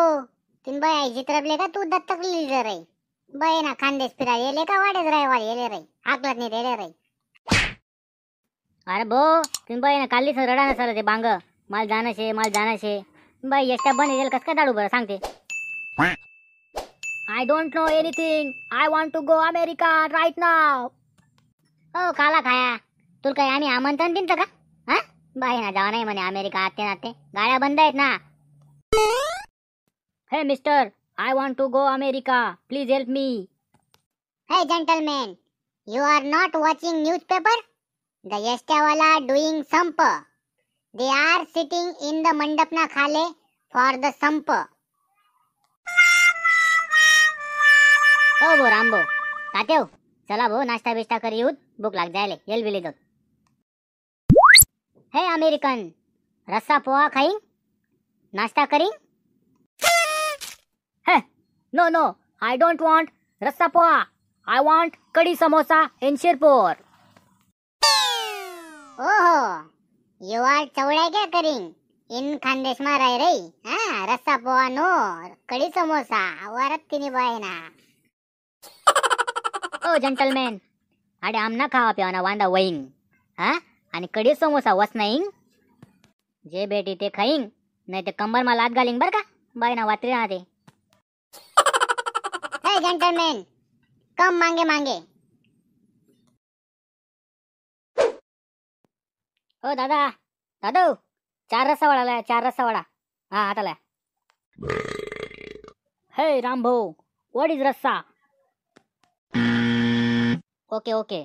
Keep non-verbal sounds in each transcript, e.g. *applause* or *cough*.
भाऊ तीन बाय आईची तरबले का तू दत्तक लिहिलं राही बाय ना खानदेश फिरा येले का वाडेज राय वाले येले रे आकलत नाही दिले रे अरे भो तीन बाय ना कालीच रडाना सर ते बांग माल जाणं शे मला बाय शे बाई बन येईल कस काय दाडू बरं सांगते I don't know anything I want to go America right now ओ काला खाया तुला काही आम्ही आमंत्रण दिलं का हा बाई ना जाऊ नाही म्हणे अमेरिका आते नाते गाड्या बंद आहेत ना हे mister I want to go America please help me hey gentleman you are not watching newspaper the एस्ट्यावाला डुईंग संप they are sitting in the mandap ना खाले फॉर द संप ओ भो राम भो तातेव चला भो नाश्ता बिश्ता करी उत भूक लाग जायले येल बिले हे अमेरिकन रस्सा पोहा खाईन नाश्ता करी Heh, no, no, I don't want rasa poha. I want kadi samosa in Shirpur. Oh, you are क्या karing. इन खानदेश मा राय रे हा रस्सा पोहा नो कडी समोसा वरत तिने बाय ना *laughs* ओ जंटलमॅन अरे आमना खावा पिवाना वांदा वईंग हा आणि कडी समोसा वस नाही जे बेटी ते खाईंग नाही ते कंबर मा लात घालींग बर का बाय ना वात्री राहते है जेंटलमैन कम मांगे मांगे ओ दादा दादू चार रस्सा वडा लाय चार रस्सा वडा हा आता लाय हे राम भाऊ what is rassa okay okay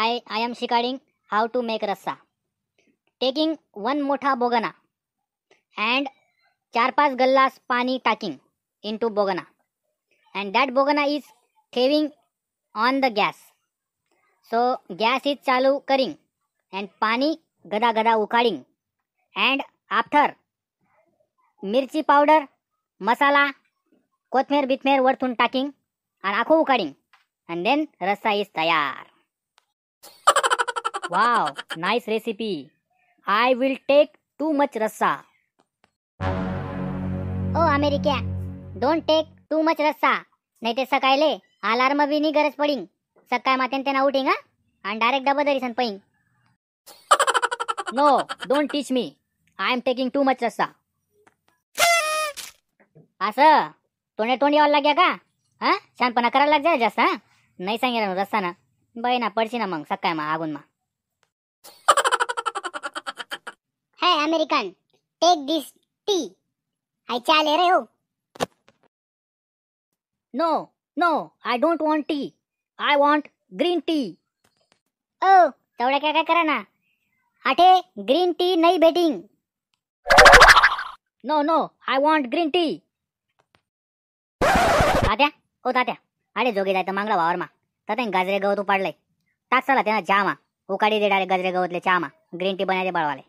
I I am शिकाडिंग how to make rassa taking one मोठा बोगना अँड चार पाच गल्लास पाणी टाकिंग इन टू बोगना and that bogana is claving on the gas. So gas is chalu karing and pani gada gada ukaling. And after mirchi powder, masala, kothmer bitmer vartun taking and akho उकाडिंग and then rasa is tayar wow nice recipe I will take too much rasa oh america don't take too much rassa नाही ते सकाळले alarm बी नी गरज pudding सकाळ मातेन त्यांना उठिंग हा आणि डायरेक्ट डबल दरीसन पैंग no don't teach me I am taking too much rassa अस तोंडे तोंड यावं लागे का हा छानपणा करायला लाग जाय जास्त हा नाही ना रस्ता ना बाई ना पडशी ना मग सकाळ मा आगून मा हे अमेरिकन टेक दिस टी आय चाले रे हो no no I don't want tea I want green tea ओ तेवढ्या काय काय करा ना आठे ग्रीन टी नाही भेटिंग no no I want green tea Tatya ओ तात्या अरे जोगी जायचं मांगला वावरमा मा तात्या गाजरे गवत उपाडलंय टाक चला त्यांना जामा उकाडी दे डायरेक्ट गाजरे गवतले चामा ग्रीन टी बनायचे बाळवाले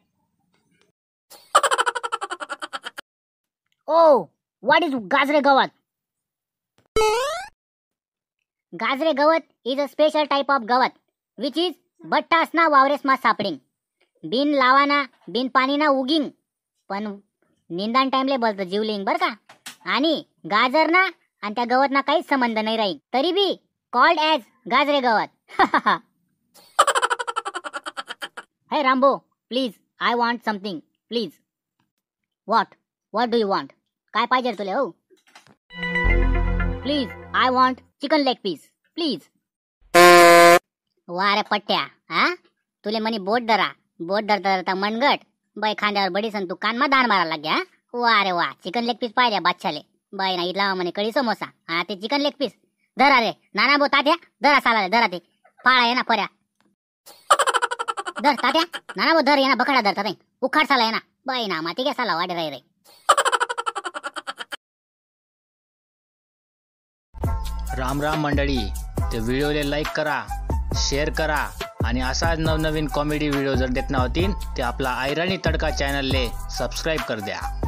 ओ वाट इज गाजरे गवत गाजरे गवत is a special type of गवत विच इज बट्टासना वावरेसमा सापडिंग बिन लावाना बिन पाणीना उगिंग पण निंदान टाइमले बोलत जीवलिंग बरं का आणि गाजर ना आणि त्या गवतना काहीच संबंध नाही राहील तरी बी कॉल्ड ॲज गाजरे गवत *laughs* हे Rambo please I want something please what what do you want काय पाहिजे तुला हो please I want chicken leg piece please वा रे पट्ट्या हा तुले म्हणे बोट धरा बोट धरता धरता मनगट बाई खांद्यावर बडीसन तू कानमा दाण मारायला लाग्या वा रे वा चिकन लेग पीस पाहिजे बादशाले बाई ना लावा म्हणे कळी समोसा हा ते चिकन लेग पीस धरा रे नाना भाऊ ताट्या धरा साला धरा ते फाळा ये ना पर्या धर तात्या नाना भाऊ धर ये ना बकडा धरता नाही उखाड साला ये ना बाई ना माती घ्या साला वाढे राही रे राम राम मंडळी ते व्हिडिओले लाईक करा शेअर करा आणि असाच नवनवीन कॉमेडी व्हिडिओ जर देखना होतील ते आपला आयराणी तडका चॅनलने सबस्क्राईब कर द्या